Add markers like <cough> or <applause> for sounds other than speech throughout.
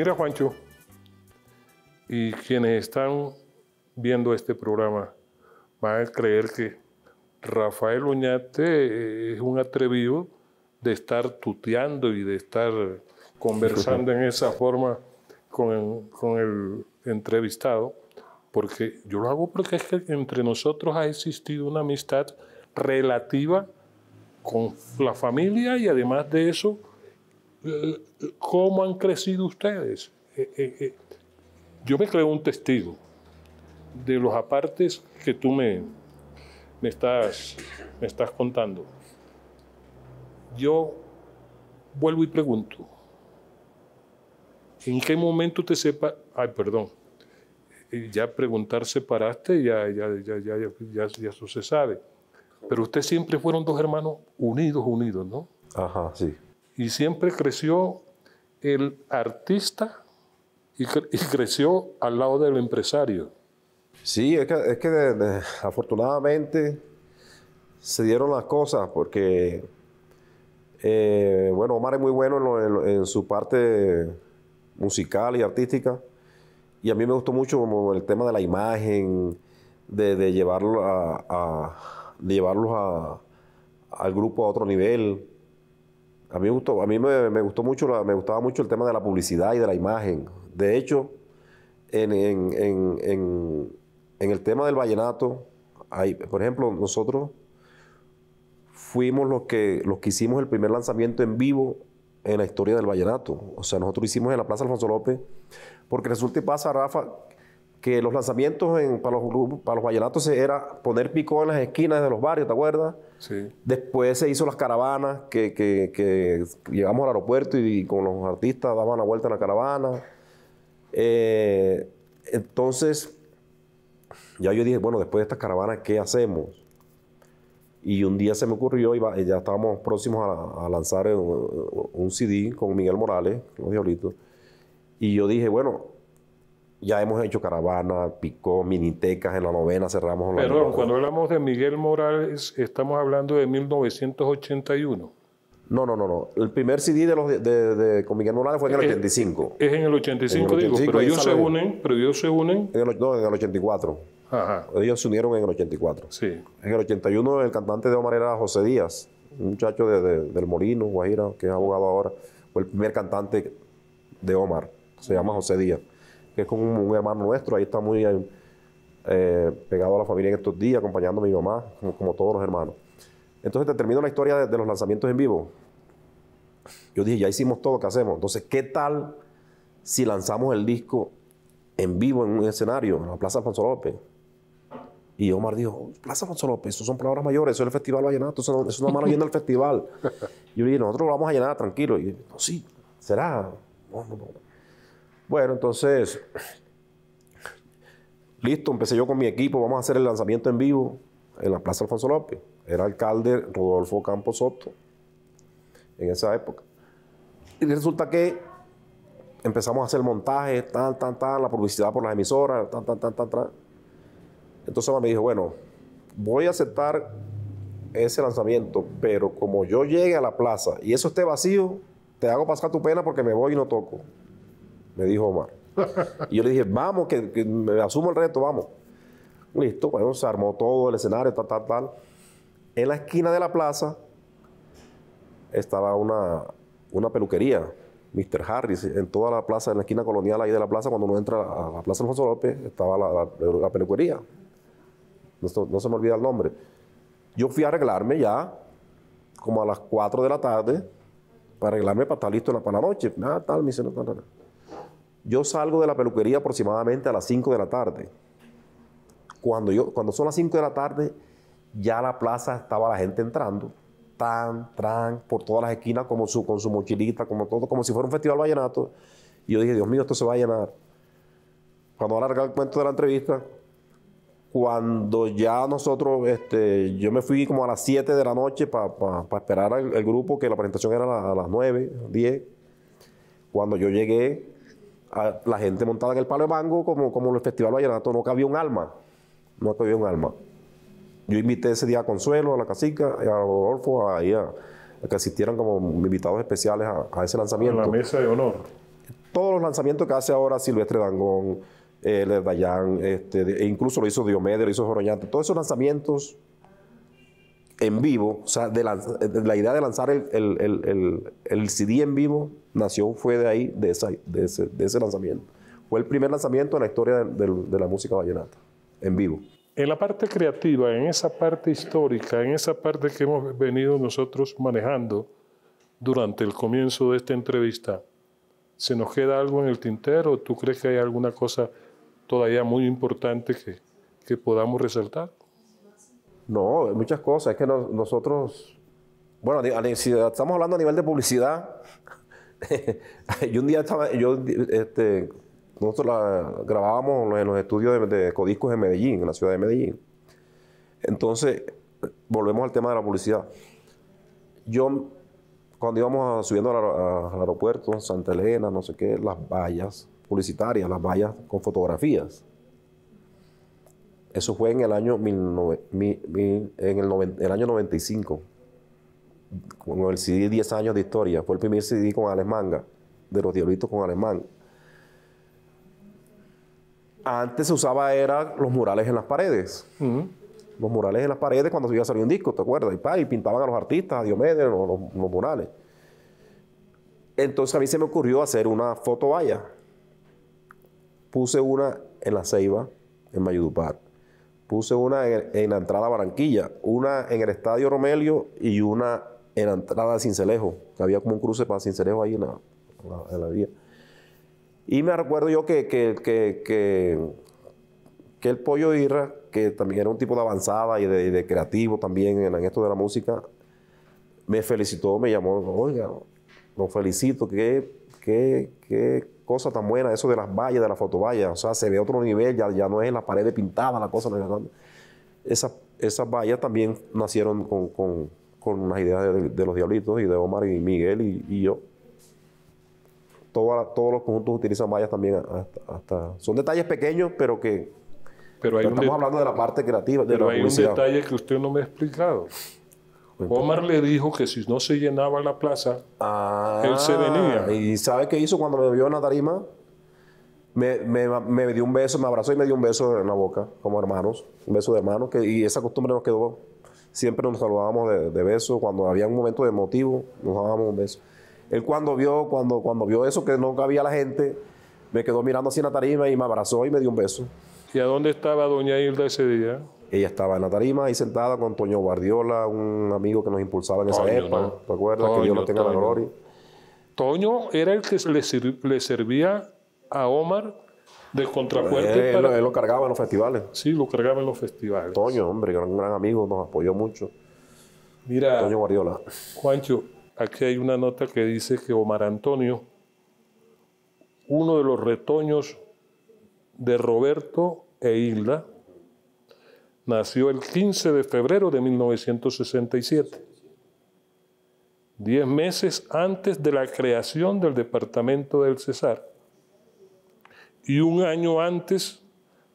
Mira, Juancho, y quienes están viendo este programa van a creer que Rafael Oñate es un atrevido de estar tuteando y de estar conversando en esa forma con, con el entrevistado, porque yo lo hago porque es que entre nosotros ha existido una amistad relativa con la familia y además de eso, ¿Cómo han crecido ustedes? Eh, eh, eh, yo me creo un testigo de los apartes que tú me, me, estás, me estás contando. Yo vuelvo y pregunto, ¿en qué momento te sepa? Ay, perdón, ya preguntar separaste, ya, ya, ya, ya, eso se sabe. Pero ustedes siempre fueron dos hermanos unidos, unidos, ¿no? Ajá, sí. Y siempre creció el artista y, creció al lado del empresario. Sí, es que, afortunadamente se dieron las cosas porque, eh, bueno, Omar es muy bueno en, su parte musical y artística y a mí me gustó mucho como el tema de la imagen, de, llevarlo a, llevarlos al grupo a otro nivel. A mí, me, gustó mucho, me gustaba mucho el tema de la publicidad y de la imagen. De hecho, en, el tema del vallenato, hay, por ejemplo, nosotros fuimos los que, los que hicimos el primer lanzamiento en vivo en la historia del vallenato. O sea, nosotros lo hicimos en la Plaza Alfonso López, porque resulta y pasa, Rafa, que los lanzamientos en, para, los, para los vallenatos era poner pico en las esquinas de los barrios, ¿te acuerdas? Sí. Después se hizo las caravanas que, llegamos al aeropuerto y, con los artistas daban la vuelta en la caravana. Eh, entonces, ya yo dije, bueno, después de estas caravanas, ¿qué hacemos? Y un día se me ocurrió, eh, ya estábamos próximos a, lanzar un, un, CD con Miguel Morales, los diablitos. Y yo dije, bueno, ya hemos hecho caravana, picó, minitecas, en la novena cerramos la Perdón, cuando hablamos de Miguel Morales, estamos hablando de 1981. No, no, no, no. El primer CD de los de, con Miguel Morales fue en el 85. Eh, es en el 85, digo, pero ellos se unen, pero ellos se unen. no, en el 84. Ajá. Ellos se unieron en el 84. Sí. En el 81 el cantante de Omar era José Díaz, un muchacho de, del Molino, Guajira, que es abogado ahora. Fue el primer cantante de Omar. Se llama José Díaz que es como un, hermano nuestro, ahí está muy eh, pegado a la familia en estos días, acompañando a mi mamá, como, todos los hermanos. Entonces te termino la historia de, los lanzamientos en vivo. Yo dije, ya hicimos todo, que hacemos? Entonces, ¿qué tal si lanzamos el disco en vivo en un escenario, en la Plaza Alfonso López? Y Omar dijo, oh, Plaza Alfonso López, eso son palabras mayores, eso es el Festival Vallenato, eso, no, eso es una mano llena el festival. <laughs> yo dije, nosotros lo vamos a llenar, tranquilo. Y yo, no, sí, será. Bueno, entonces, listo, empecé yo con mi equipo, vamos a hacer el lanzamiento en vivo en la Plaza Alfonso López. Era alcalde Rodolfo Campos Soto en esa época. Y resulta que empezamos a hacer montaje, tan, tan, tan la publicidad por las emisoras, tan, tan, tan, tan, tan. Entonces me dijo, bueno, voy a aceptar ese lanzamiento, pero como yo llegue a la plaza y eso esté vacío, te hago pasar tu pena porque me voy y no toco me dijo Omar. Y yo le dije, vamos, que, me asumo el reto, vamos. Listo, pues se armó todo el escenario, tal, tal, tal. En la esquina de la plaza estaba una, una peluquería, Mr. Harris, en toda la plaza, en la esquina colonial ahí de la plaza, cuando uno entra a la plaza Alfonso López, estaba la, peluquería. No, se me olvida el nombre. Yo fui a arreglarme ya, como a las 4 de la tarde, para arreglarme para estar listo para la noche. Nada, ah, tal, me tal, tal. Yo salgo de la peluquería aproximadamente a las 5 de la tarde. Cuando, yo, cuando son las 5 de la tarde, ya la plaza estaba la gente entrando, tan, tran, por todas las esquinas, como su, con su mochilita, como todo, como si fuera un festival vallenato. Y yo dije, Dios mío, esto se va a llenar. Cuando va alargar el cuento de la entrevista, cuando ya nosotros, este, yo me fui como a las 7 de la noche para esperar al, al, grupo, que la presentación era a, las 9, 10. Cuando yo llegué, la gente montada en el palo de mango, como, como en el Festival Vallenato, no cabía un alma. No cabía un alma. Yo invité ese día a Consuelo, a la cacica, a Rodolfo, a, a que asistieran como invitados especiales a, ese lanzamiento. A la mesa de honor. Todos los lanzamientos que hace ahora Silvestre Dangón, el eh, Lerdayán, este, e incluso lo hizo Diomedes, lo hizo Joroñante, todos esos lanzamientos en vivo, o sea, la, idea de lanzar el, CD en vivo nació fue de ahí, de, ese, lanzamiento. Fue el primer lanzamiento en la historia de, la música vallenata, en vivo. En la parte creativa, en esa parte histórica, en esa parte que hemos venido nosotros manejando durante el comienzo de esta entrevista, ¿se nos queda algo en el tintero? ¿Tú crees que hay alguna cosa todavía muy importante que podamos resaltar? No, muchas cosas. Es que nosotros, bueno, estamos hablando a nivel de publicidad, <laughs> yo un día estaba, yo, este, nosotros grabábamos en los estudios de, de, Codiscos en Medellín, en la ciudad de Medellín. Entonces, volvemos al tema de la publicidad. Yo, cuando íbamos subiendo al, al aeropuerto, Santa Elena, no sé qué, las vallas publicitarias, las vallas con fotografías. Eso fue en el año, en el, el año 95, con el CD 10 años de historia. Fue el primer CD con Alemanga de los Diablitos con Alex Antes se usaba era los murales en las paredes. Los murales en las paredes cuando se iba a salir un disco, ¿te acuerdas? Y, pintaban a los artistas, a Diomedes, los, murales. Entonces a mí se me ocurrió hacer una foto valla. Puse una en la Ceiba, en Mayudupar Puse una en, la entrada Barranquilla, una en el Estadio Romelio y una en la entrada a Cincelejo. Había como un cruce para Cincelejo ahí en la, vía. Y me recuerdo yo que, que, el Pollo Irra, que también era un tipo de avanzada y de, creativo también en, esto de la música, me felicitó, me llamó, oiga, lo felicito, que cosa tan buena, eso de las vallas, de las fotovallas, o sea, se ve otro nivel, ya, no es en la pared pintada la cosa. esas, vallas también nacieron con, con, con unas ideas de, los diablitos y de Omar y Miguel y, yo. todos los conjuntos utilizan vallas también hasta, son detalles pequeños pero que pero estamos hablando de la parte creativa de pero la hay un detalle que usted no me ha explicado Omar le dijo que si no se llenaba la plaza, ah, él se venía. ¿Y sabe qué hizo cuando me vio en la tarima? Me, me, dio un beso, me abrazó y me dio un beso en la boca, como hermanos, un beso de hermanos, que, y esa costumbre nos quedó. Siempre nos saludábamos de, besos. beso, cuando había un momento de motivo, nos dábamos un beso. Él cuando vio, cuando, cuando vio eso, que no cabía la gente, me quedó mirando así en la tarima y me abrazó y me dio un beso. ¿Y a dónde estaba doña Hilda ese día? Ella estaba en la tarima ahí sentada con Toño Guardiola, un amigo que nos impulsaba en esa época, ¿te acuerdas? Toño, que Dios lo tenga la gloria. Toño era el que le, servía a Omar de contrafuerte. Él, él, lo cargaba en los festivales. Sí, lo cargaba en los festivales. Toño, hombre, era un gran amigo, nos apoyó mucho. Mira, Toño Guardiola. Juancho, aquí hay una nota que dice que Omar Antonio, uno de los retoños de Roberto e Hilda, nació el 15 de febrero de 1967, diez meses antes de la creación del departamento del César, y un año antes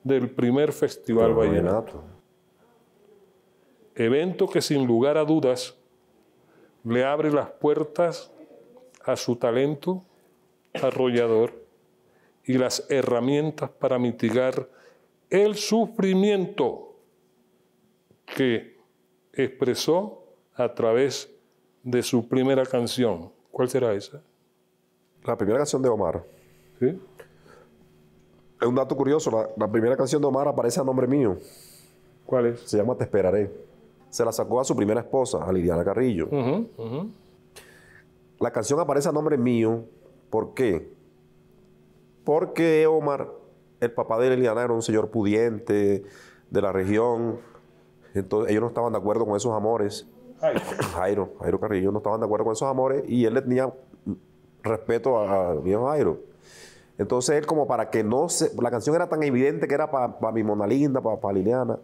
del primer Festival Vallenato. Evento que sin lugar a dudas le abre las puertas a su talento arrollador y las herramientas para mitigar el sufrimiento que expresó a través de su primera canción. ¿Cuál será esa? La primera canción de Omar. Sí. Es un dato curioso, la, primera canción de Omar aparece a nombre mío. ¿Cuál es? Se llama Te Esperaré. Se la sacó a su primera esposa, a Liliana Carrillo. La canción aparece a nombre mío. ¿Por qué? Porque Omar, el papá de Liliana, era un señor pudiente de la región, entonces, ellos no estaban de acuerdo con esos amores. Jairo. <coughs> Jairo, Carrillo no estaban de acuerdo con esos amores y él le tenía respeto a, mi hijo Jairo. Entonces él como para que no se... La canción era tan evidente que era para mi Mona Linda, para Liliana,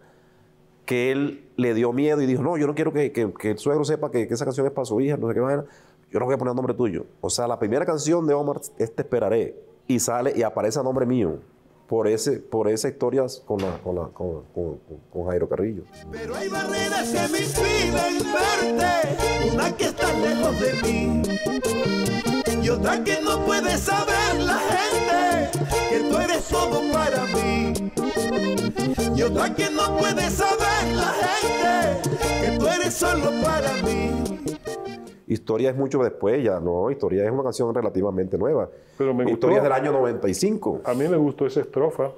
que él le dio miedo y dijo, no, yo no quiero que, el suegro sepa que, esa canción es para su hija, no sé qué manera, Yo no voy a poner nombre tuyo. O sea, la primera canción de Omar es Te Esperaré y sale y aparece a nombre mío por, ese, por esa historia con, con, Jairo Carrillo. Pero hay barreras que me impiden verte, una que está lejos de mí y otra que no puede saber la gente que tú eres solo para mí. Y otra que no puede saber la gente que tú eres solo para mí. Historia es mucho después ya, no, Historia es una canción relativamente nueva. Pero me Historia es del año 95. A mí me gustó esa estrofa.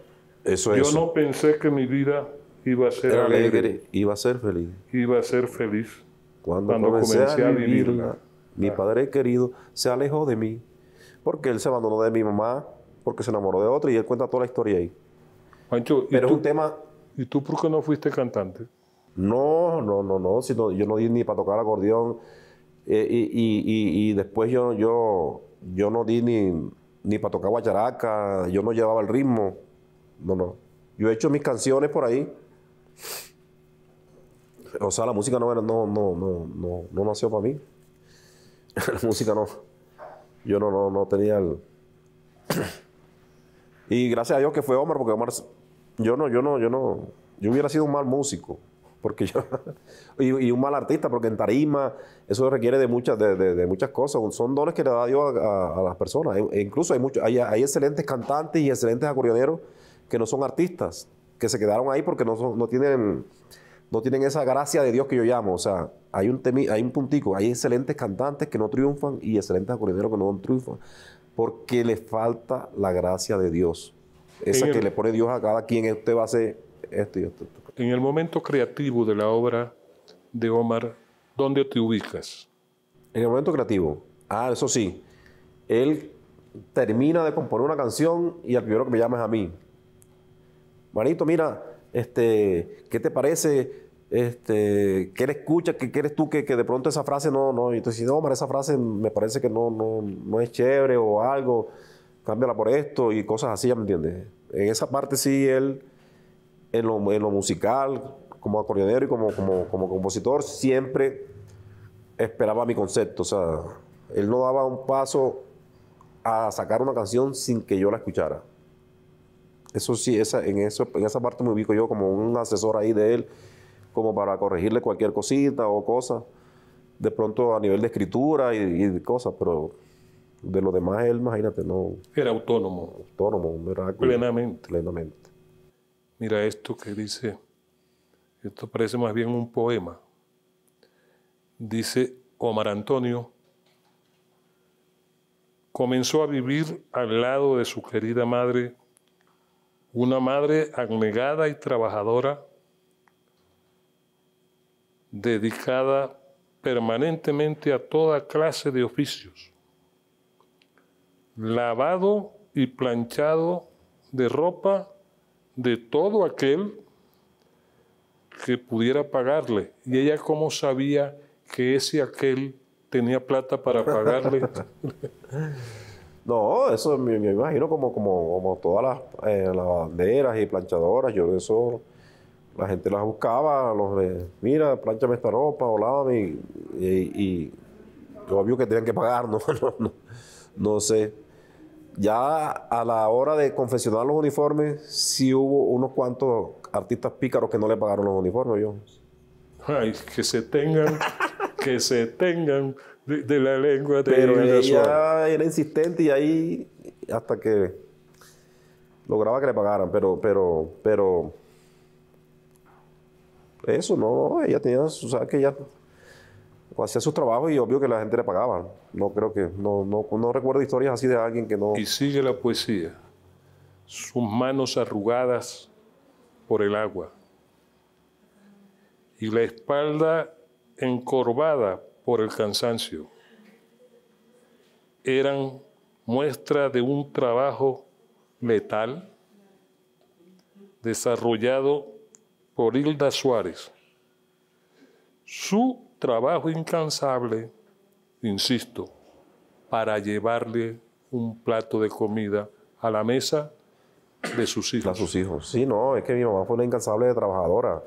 Eso Yo no pensé que mi vida iba a ser alegre. Iba a ser feliz. Iba a ser feliz. Cuando, comencé, a vivirla, mi ah. padre querido se alejó de mí porque él se abandonó de mi mamá porque se enamoró de otra y él cuenta toda la historia ahí. Pancho, ¿y tú, un tema... ¿Y tú por qué no fuiste cantante? No, no, no, no, yo no di ni para tocar acordeón eh, y, después yo, yo, yo no di ni, ni para tocar guacharaca, yo no llevaba el ritmo. No, no. Yo he hecho mis canciones por ahí. O sea, la música no, era, no, no, no, no, no nació para mí. <laughs> la música no. Yo no, no, no tenía el. <clears throat> y gracias a Dios que fue Omar, porque Omar. Yo no, yo no, yo no. Yo hubiera sido un mal músico porque yo, <laughs> y, un mal artista, porque en tarima eso requiere de muchas, de, muchas cosas. Son dones que le da Dios a, las personas. E, e incluso hay, muchos hay, excelentes cantantes y excelentes acordeoneros que no son artistas, que se quedaron ahí porque no, no, tienen, no tienen esa gracia de Dios que yo llamo. O sea, hay un, hay un puntico, hay excelentes cantantes que no triunfan y excelentes acordeoneros que no triunfan porque le falta la gracia de Dios. Esa que le pone Dios a cada quien, usted va a hacer esto y esto. esto en el momento creativo de la obra de Omar, ¿dónde te ubicas? En el momento creativo. Ah, eso sí. Él termina de componer una canción y al primero que me llama es a mí. Marito, mira, este, ¿qué te parece? Este, ¿Qué le escucha, ¿Qué quieres tú? Que, de pronto esa frase no, no. Y tú dices, no, Omar, esa frase me parece que no, no, no es chévere o algo. Cámbiala por esto y cosas así, me entiendes? En esa parte sí él en lo, musical, como acordeonero y como, como, como compositor, siempre esperaba mi concepto. O sea, él no daba un paso a sacar una canción sin que yo la escuchara. Eso sí, esa, en, eso, en esa parte me ubico yo como un asesor ahí de él, como para corregirle cualquier cosita o cosa. De pronto a nivel de escritura y, cosas, pero de lo demás él, imagínate, no... Era autónomo. Autónomo, un Plenamente. Plenamente. Mira esto que dice, esto parece más bien un poema. Dice Omar Antonio, comenzó a vivir al lado de su querida madre, una madre agnegada y trabajadora, dedicada permanentemente a toda clase de oficios, lavado y planchado de ropa de todo aquel que pudiera pagarle. Y ella cómo sabía que ese aquel tenía plata para pagarle. <laughs> no, eso me, imagino como, como, todas eh, las, banderas y planchadoras, yo eso la gente las buscaba, los de, mira, planchame esta ropa o y, y, obvio que tenían que pagar, <laughs> no, no, no, no sé. Ya a la hora de confeccionar los uniformes, sí hubo unos cuantos artistas pícaros que no le pagaron los uniformes, yo. Ay, que se tengan, <laughs> que se tengan de, la lengua de Pero ella era insistente y ahí hasta que lograba que le pagaran, pero, pero, pero eso no, ella tenía, o sea, que ya hacía sus trabajos y obvio que la gente le pagaba. No creo que, no, no, recuerdo historias así de alguien que no. Y sigue la poesía. Sus manos arrugadas por el agua y la espalda encorvada por el cansancio eran muestra de un trabajo metal desarrollado por Hilda Suárez. Su trabajo incansable, insisto, para llevarle un plato de comida a la mesa de sus hijos. A sus hijos. Sí, no, es que mi mamá fue una incansable trabajadora.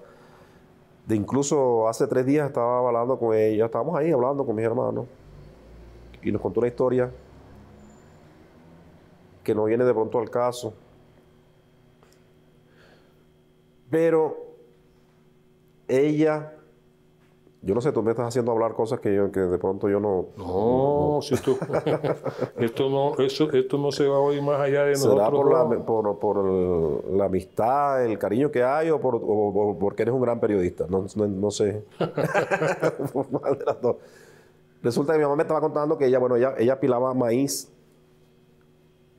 De incluso hace tres días estaba hablando con ella, estábamos ahí hablando con mis hermanos, y nos contó una historia que no viene de pronto al caso. Pero ella yo no sé, tú me estás haciendo hablar cosas que, yo, que de pronto yo no. No, Si esto, <laughs> esto, no se va a oír más allá de nosotros. por, la, por, la amistad, el cariño que hay o, porque eres un gran periodista? No, sé. <laughs> <laughs> Resulta que mi mamá me estaba contando que ella, bueno, ella, ella apilaba maíz.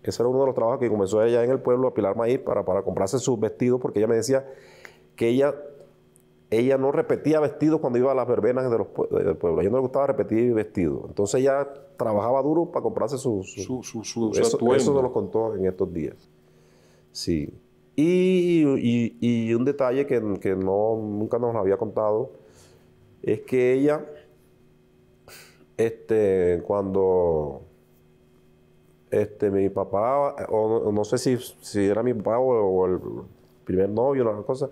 Ese era uno de los trabajos que comenzó ella en el pueblo, a pilar maíz para, para comprarse sus vestidos, porque ella me decía que ella ella no repetía vestidos cuando iba a las verbenas de los del pueblo. Ella no le gustaba repetir vestidos. Entonces ella trabajaba duro para comprarse su, su, su, eso, eso, nos lo contó en estos días. Sí. Y, un detalle que, no, nunca nos había contado es que ella, este, cuando este, mi papá, o no, sé si, era mi papá o, el primer novio, o alguna cosa,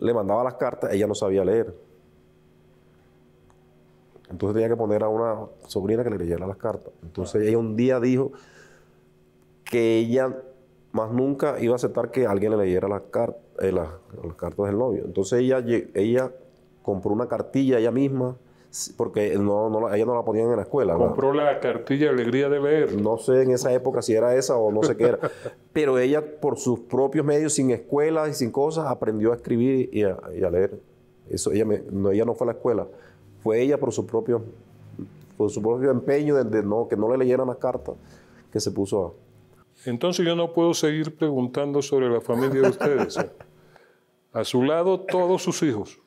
le mandaba las cartas, ella no sabía leer. Entonces tenía que poner a una sobrina que le leyera las cartas. Entonces ella un día dijo que ella más nunca iba a aceptar que alguien le leyera las, eh, cartas del novio. Entonces ella, ella compró una cartilla ella misma porque no, no, ella no la ponían en la escuela. Compró la cartilla Alegría de Leer. No sé en esa época si era esa o no sé qué era, <laughs> pero ella por sus propios medios, sin escuela y sin cosas, aprendió a escribir y a, leer. Eso, ella, no, ella no fue a la escuela, fue ella por su propio, por su propio empeño de, no, que no le leyeran las cartas que se puso a... Entonces yo no puedo seguir preguntando sobre la familia de <laughs> ustedes. ¿eh? A su lado todos sus hijos,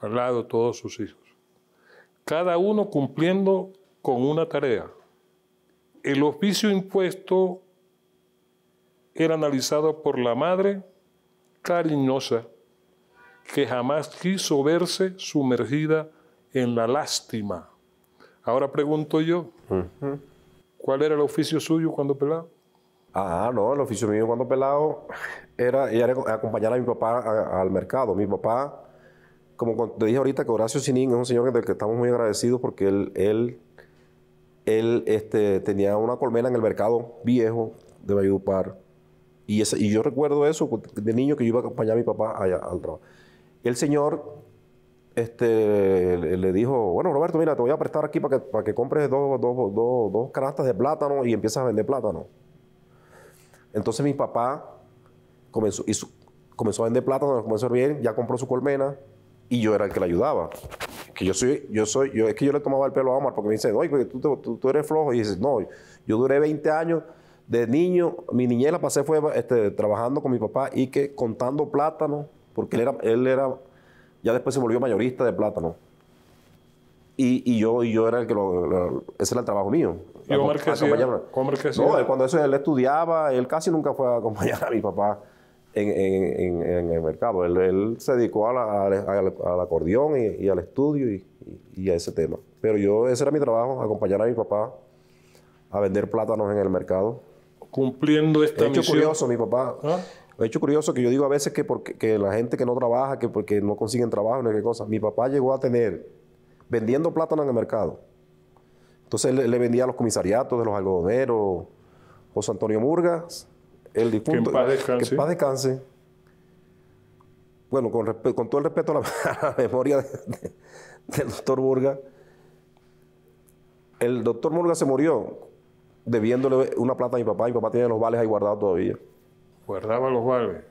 al lado todos sus hijos cada uno cumpliendo con una tarea. El oficio impuesto era analizado por la madre cariñosa, que jamás quiso verse sumergida en la lástima. Ahora pregunto yo, ¿cuál era el oficio suyo cuando pelado? Ah, no, el oficio mío cuando pelado era, acompañar a mi papá al mercado. Mi papá como te dije ahorita, que Horacio Sinín es un señor del que estamos muy agradecidos porque él, él, él este, tenía una colmena en el mercado viejo de Valledupar. Y, y yo recuerdo eso de niño que yo iba a acompañar a mi papá allá al trabajo. El señor este, le, dijo, bueno Roberto, mira, te voy a prestar aquí para que, para que compres dos, dos, dos, dos canastas de plátano y empiezas a vender plátano. Entonces mi papá comenzó, comenzó a vender plátano, comenzó a bien, ya compró su colmena, y yo era el que le ayudaba. Que yo soy, yo soy, yo, es que yo le tomaba el pelo a Omar porque me dice, oye, pues, tú, tú, eres flojo. Y dices, no, yo duré 20 años de niño, mi niñera pasé fue este, trabajando con mi papá y que contando plátano, porque él era, él era, ya después se volvió mayorista de plátano. Y, yo, yo era el que lo, ese era el trabajo mío. ¿Y Omar qué No, cuando eso él estudiaba, él casi nunca fue a acompañar a mi papá en, el mercado. Él, se dedicó al acordeón y, al estudio y, a ese tema. Pero yo, ese era mi trabajo, acompañar a mi papá a vender plátanos en el mercado. Cumpliendo esta He hecho curioso, mi papá. He ah. hecho curioso que yo digo a veces que, porque, la gente que no trabaja, que porque no consiguen trabajo, no qué cosa. Mi papá llegó a tener, vendiendo plátanos en el mercado. Entonces él le vendía a los comisariatos de los algodoneros, José Antonio Murgas, el difunto. Que paz descanse. Bueno, con, todo el respeto a la, <laughs> memoria del doctor Burga, el doctor Burga se murió debiéndole una plata a mi papá. Mi papá tiene los vales ahí guardados todavía. ¿Guardaba los vales?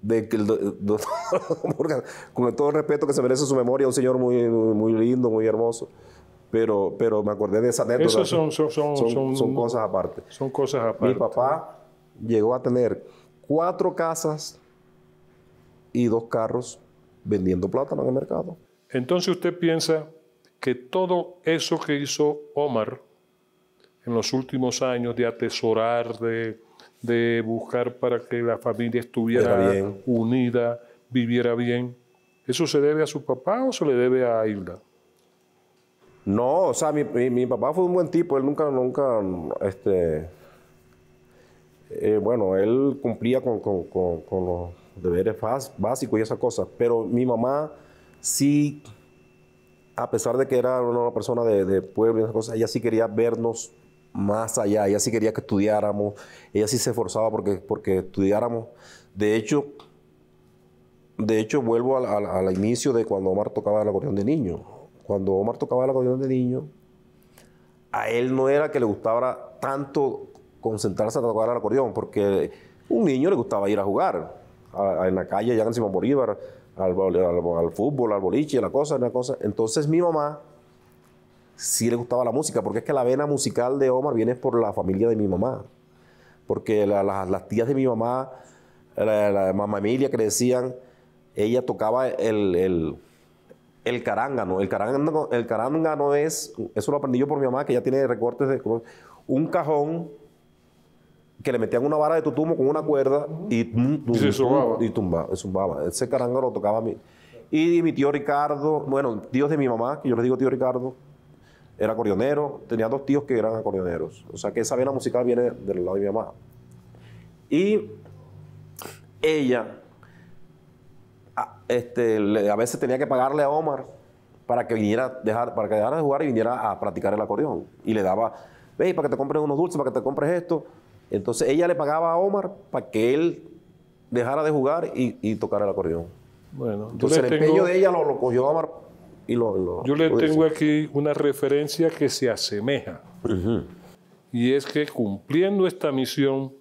De que doctor Burga, <laughs> con todo el respeto que se merece su memoria, un señor muy, muy lindo, muy hermoso. Pero, pero me acordé de esa anécdota. son, cosas aparte. Son cosas aparte. Mi papá llegó a tener cuatro casas y dos carros vendiendo plátano en el mercado. Entonces usted piensa que todo eso que hizo Omar en los últimos años de atesorar, de, buscar para que la familia estuviera bien. unida, viviera bien, ¿eso se debe a su papá o se le debe a Hilda? No, o sea, mi, papá fue un buen tipo, él nunca, nunca, este, eh, bueno, él cumplía con, los deberes básicos y esas cosas, pero mi mamá sí, a pesar de que era una persona de, pueblo y esas cosas, ella sí quería vernos más allá, ella sí quería que estudiáramos, ella sí se esforzaba porque, porque estudiáramos. De hecho, de hecho vuelvo al, inicio de cuando Omar tocaba el acordeón de niño. Cuando Omar tocaba el acordeón de niño, a él no era que le gustaba tanto concentrarse a tocar el acordeón, porque un niño le gustaba ir a jugar en la calle, allá en Simón Bolívar, al, fútbol, al boliche, a la cosa, a la cosa. Entonces mi mamá sí le gustaba la música, porque es que la vena musical de Omar viene por la familia de mi mamá, porque las tías de mi mamá, la, mamá Emilia que decían, ella tocaba el, el el carángano. El carángano, el carángano es, eso lo aprendí yo por mi mamá, que ya tiene recortes de un cajón que le metían una vara de tutumo con una cuerda y, tum, y, zumbaba. Ese carango lo tocaba a mí. Y mi tío Ricardo, bueno, tío de mi mamá, que yo le digo tío Ricardo, era acordeonero, tenía dos tíos que eran acordeoneros. O sea que esa vena musical viene del lado de mi mamá. Y ella, a, este, a veces tenía que pagarle a Omar para que viniera, dejar, para que dejara de jugar y viniera a practicar el acordeón. Y le daba, veis, para que te compres unos dulces, para que te compres esto. Entonces ella le pagaba a Omar para que él dejara de jugar y, tocara el acordeón. Bueno, Entonces el empeño de ella lo, cogió Omar y lo... yo le tengo aquí una referencia que se asemeja. Y es que cumpliendo esta misión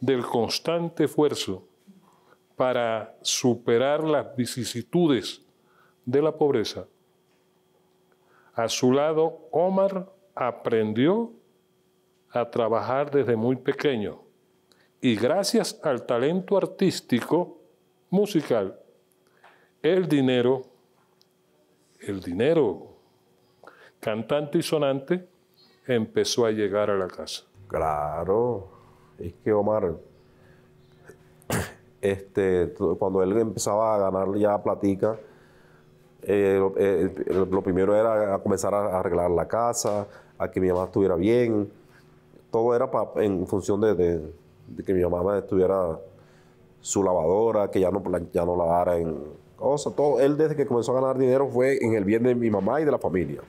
del constante esfuerzo para superar las vicisitudes de la pobreza, a su lado Omar aprendió a trabajar desde muy pequeño y gracias al talento artístico, musical, el dinero, el dinero cantante y sonante empezó a llegar a la casa. Claro, es que Omar, <coughs> este, cuando él empezaba a ganar ya platica, eh, eh, lo primero era a comenzar a arreglar la casa, a que mi mamá estuviera bien, todo era en función de, que mi mamá estuviera su lavadora, que ya no, ya no lavara en cosas. Todo. Él desde que comenzó a ganar dinero fue en el bien de mi mamá y de la familia.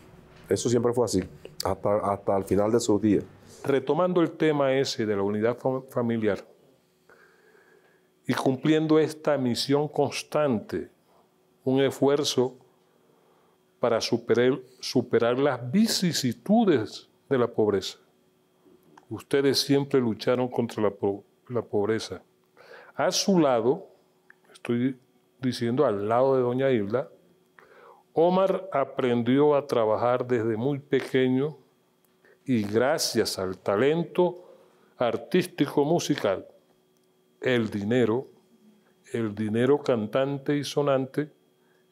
Eso siempre fue así, hasta, hasta el final de sus días. Retomando el tema ese de la unidad familiar y cumpliendo esta misión constante, un esfuerzo para superar, superar las vicisitudes de la pobreza. Ustedes siempre lucharon contra la, pobreza. A su lado, estoy diciendo al lado de Doña Hilda, Omar aprendió a trabajar desde muy pequeño y gracias al talento artístico musical, el dinero, el dinero cantante y sonante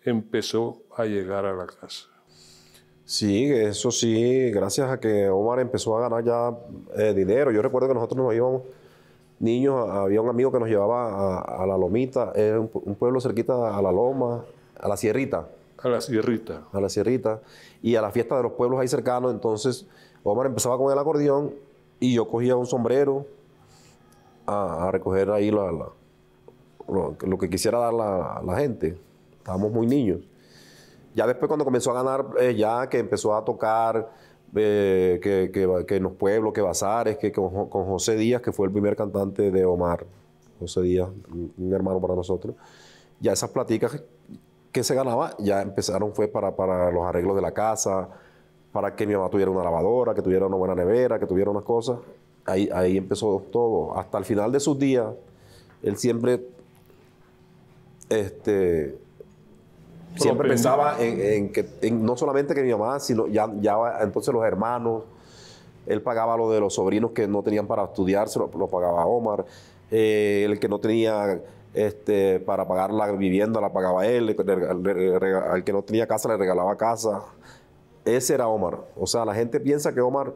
empezó a llegar a la casa. Sí, eso sí, gracias a que Omar empezó a ganar ya eh, dinero. Yo recuerdo que nosotros nos íbamos niños, había un amigo que nos llevaba a, La Lomita, un, pueblo cerquita a La Loma, a La Sierrita. A La Sierrita. A La Sierrita. Y a la fiesta de los pueblos ahí cercanos, entonces Omar empezaba con el acordeón y yo cogía un sombrero a, recoger ahí lo, que quisiera dar la gente. Estábamos muy niños. Ya después cuando comenzó a ganar, eh, ya que empezó a tocar, eh, que, que, en los pueblos, que bazares, que con, José Díaz, que fue el primer cantante de Omar, José Díaz, un hermano para nosotros, ya esas platicas que se ganaba, ya empezaron fue para, para los arreglos de la casa, para que mi mamá tuviera una lavadora, que tuviera una buena nevera, que tuviera unas cosas. Ahí, ahí empezó todo. Hasta el final de sus días, él siempre este, siempre pensaba en, que no solamente que mi mamá, sino ya, ya entonces los hermanos, él pagaba lo de los sobrinos que no tenían para estudiarse, lo, lo pagaba Omar, eh, el que no tenía este, para pagar la vivienda la pagaba él, al que no tenía casa le regalaba casa. Ese era Omar. O sea, la gente piensa que Omar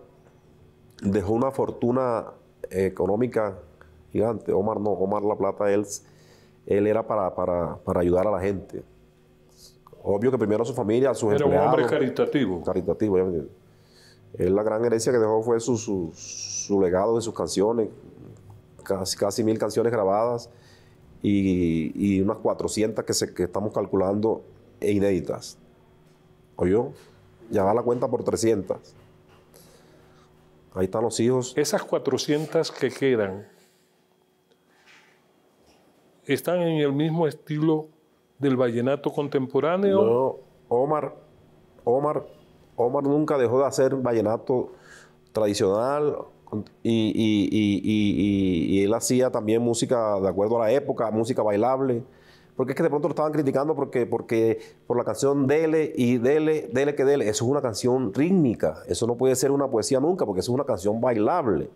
dejó una fortuna económica gigante. Omar no, Omar La Plata, él, él era para, para, para ayudar a la gente. Obvio que primero a su familia, a sus Era Era un hombre caritativo. Caritativo, ya me Él la gran herencia que dejó fue su, legado de sus canciones, casi, casi mil canciones grabadas y, unas 400 que, se, que estamos calculando e inéditas. ¿Oyó? Ya va la cuenta por 300. Ahí están los hijos. Esas 400 que quedan están en el mismo estilo del vallenato contemporáneo? No, Omar, Omar, Omar nunca dejó de hacer vallenato tradicional y, él hacía también música de acuerdo a la época, música bailable. Porque es que de pronto lo estaban criticando porque, porque por la canción Dele y Dele, Dele que Dele. Eso es una canción rítmica. Eso no puede ser una poesía nunca porque eso es una canción bailable.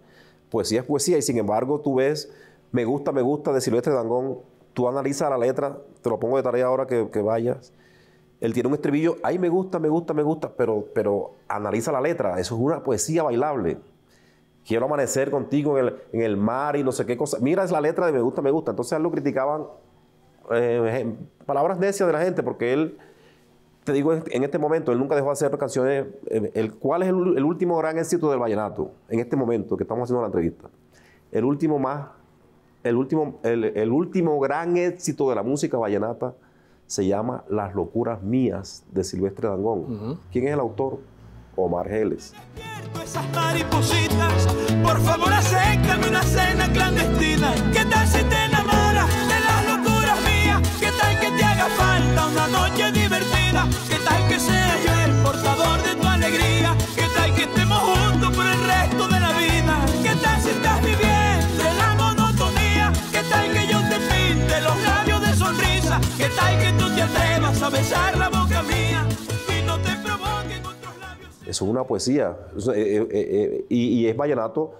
Poesía es poesía y sin embargo tú ves Me gusta, me gusta de Silvestre Dangón tú analizas la letra, te lo pongo de tarea ahora que, vayas. Él tiene un estribillo, ahí me gusta, me gusta, me gusta, pero, pero analiza la letra, eso es una poesía bailable. Quiero amanecer contigo en el, mar y no sé qué cosa. Mira, es la letra de me gusta, me gusta. Entonces él lo criticaban eh, en palabras necias de la gente, porque él, te digo en este momento, él nunca dejó de hacer canciones. Eh, el, ¿Cuál es el, el último gran éxito del vallenato? En este momento que estamos haciendo la entrevista. El último más el último, el, último gran éxito de la música vallenata se llama Las locuras mías de Silvestre Dangón. Uh ¿Quién es el autor? Omar Geles. Esas maripositas, por favor, acéptame una cena clandestina. ¿Qué tal si te enamoras de las locuras mías? ¿Qué tal que te haga falta una noche divertida? ¿Qué a la boca mía Es una poesía eh, eh, eh, y, es vallenato.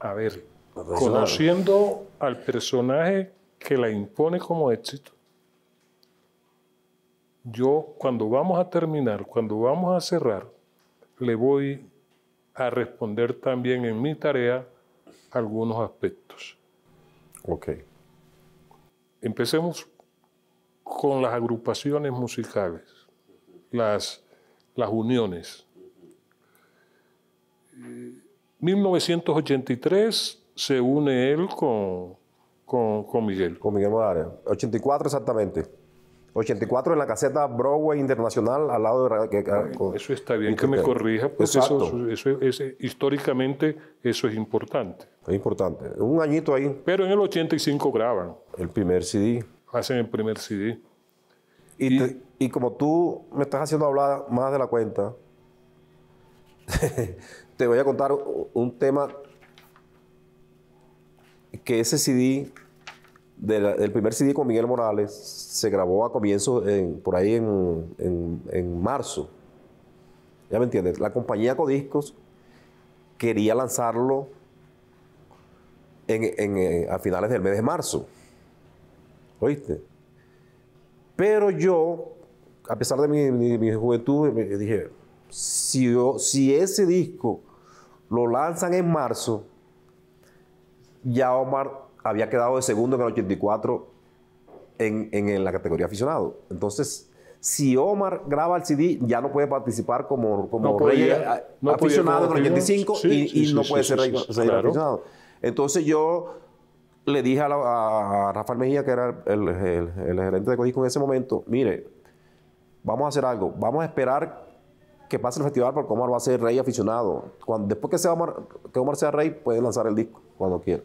A ver, conociendo al personaje que la impone como éxito, yo cuando vamos a terminar, cuando vamos a cerrar, le voy a responder también en mi tarea algunos aspectos. Ok. Empecemos con las agrupaciones musicales, las, las uniones. 1983 se une él con, con, con Miguel. Con Miguel Morales. 84 exactamente. 84 en la caseta Broadway Internacional al lado de... eso está bien que me corrija, porque eso, eso históricamente eso es importante. Es importante. Un añito ahí. Pero en el 85 graban. El primer CD hacen el primer CD. Y, y, como tú me estás haciendo hablar más de la cuenta, <laughs> te voy a contar un tema que ese CD, del primer CD con Miguel Morales, se grabó a comienzos, en, por ahí en, marzo. Ya me entiendes, la compañía Codiscos quería lanzarlo en, en, eh, a finales del mes de marzo. ¿Oíste? Pero yo, a pesar de mi, juventud, dije, si, si ese disco lo lanzan en marzo, ya Omar había quedado de segundo en el 84 en, la categoría aficionado. Entonces, si Omar graba el CD, ya no puede participar como, rey aficionado en el 85 y, no puede ser rey, aficionado. Entonces yo le dije a, Rafael Mejía, que era el, gerente de Codisco en ese momento, mire, vamos a hacer algo, vamos a esperar que pase el festival porque Omar va a ser rey aficionado. Cuando, después que, Omar, sea rey, puede lanzar el disco cuando quiera.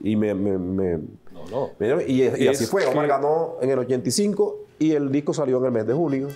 Y me... y, así fue, Omar ganó en el 85 y el disco salió en el mes de junio.